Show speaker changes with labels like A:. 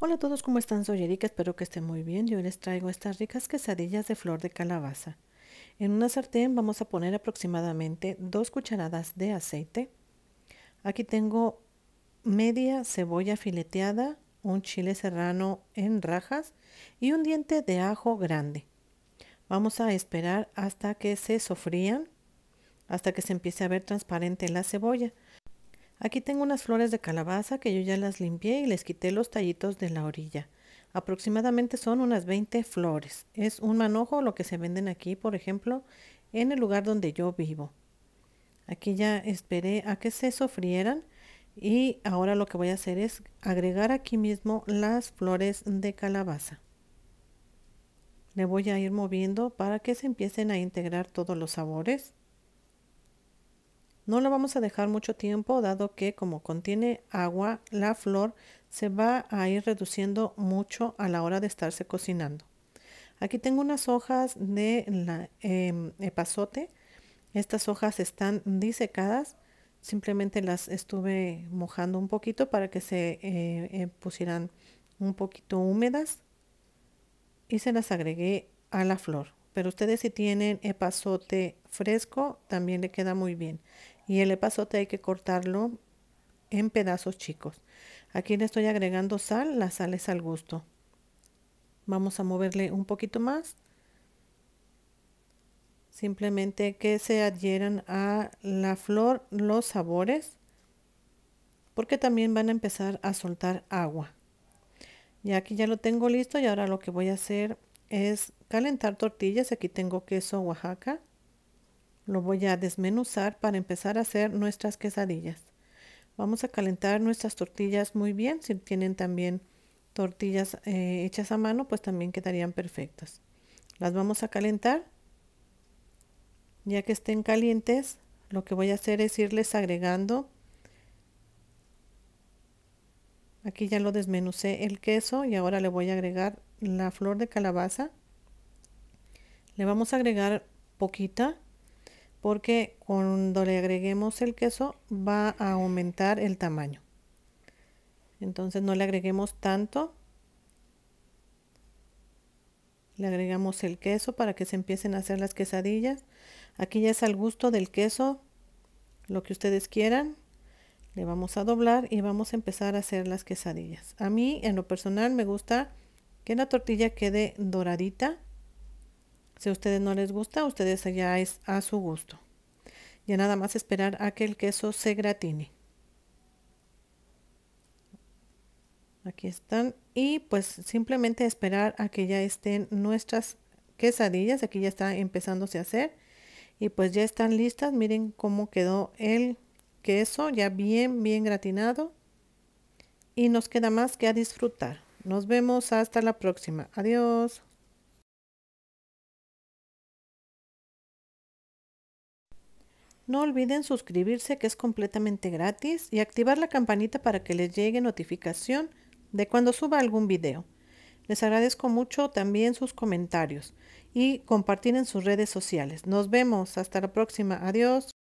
A: Hola a todos, ¿cómo están? Soy Erika, espero que estén muy bien. Yo les traigo estas ricas quesadillas de flor de calabaza. En una sartén vamos a poner aproximadamente dos cucharadas de aceite. Aquí tengo media cebolla fileteada, un chile serrano en rajas y un diente de ajo grande. Vamos a esperar hasta que se sofrían, hasta que se empiece a ver transparente la cebolla. Aquí tengo unas flores de calabaza que yo ya las limpié y les quité los tallitos de la orilla. Aproximadamente son unas 20 flores. Es un manojo lo que se venden aquí, por ejemplo, en el lugar donde yo vivo. Aquí ya esperé a que se sofrieran y ahora lo que voy a hacer es agregar aquí mismo las flores de calabaza. Le voy a ir moviendo para que se empiecen a integrar todos los sabores. No lo vamos a dejar mucho tiempo, dado que como contiene agua, la flor se va a ir reduciendo mucho a la hora de estarse cocinando. Aquí tengo unas hojas de la, em, epazote. Estas hojas están disecadas. Simplemente las estuve mojando un poquito para que se eh, eh, pusieran un poquito húmedas y se las agregué a la flor. Pero ustedes si tienen epazote fresco también le queda muy bien y el epazote hay que cortarlo en pedazos chicos. Aquí le estoy agregando sal, la sal es al gusto. Vamos a moverle un poquito más. Simplemente que se adhieran a la flor los sabores porque también van a empezar a soltar agua. Y aquí ya lo tengo listo y ahora lo que voy a hacer es calentar tortillas. Aquí tengo queso Oaxaca. Lo voy a desmenuzar para empezar a hacer nuestras quesadillas. Vamos a calentar nuestras tortillas muy bien. Si tienen también tortillas eh, hechas a mano, pues también quedarían perfectas. Las vamos a calentar. Ya que estén calientes, lo que voy a hacer es irles agregando. Aquí ya lo desmenucé el queso y ahora le voy a agregar la flor de calabaza. Le vamos a agregar poquita porque cuando le agreguemos el queso va a aumentar el tamaño. Entonces no le agreguemos tanto. Le agregamos el queso para que se empiecen a hacer las quesadillas. Aquí ya es al gusto del queso, lo que ustedes quieran. Le vamos a doblar y vamos a empezar a hacer las quesadillas. A mí en lo personal me gusta que la tortilla quede doradita si a ustedes no les gusta, ustedes ya es a su gusto. Ya nada más esperar a que el queso se gratine. Aquí están. Y pues simplemente esperar a que ya estén nuestras quesadillas. Aquí ya está empezándose a hacer. Y pues ya están listas. Miren cómo quedó el queso ya bien, bien gratinado. Y nos queda más que a disfrutar. Nos vemos hasta la próxima. Adiós. No olviden suscribirse que es completamente gratis y activar la campanita para que les llegue notificación de cuando suba algún video. Les agradezco mucho también sus comentarios y compartir en sus redes sociales. Nos vemos. Hasta la próxima. Adiós.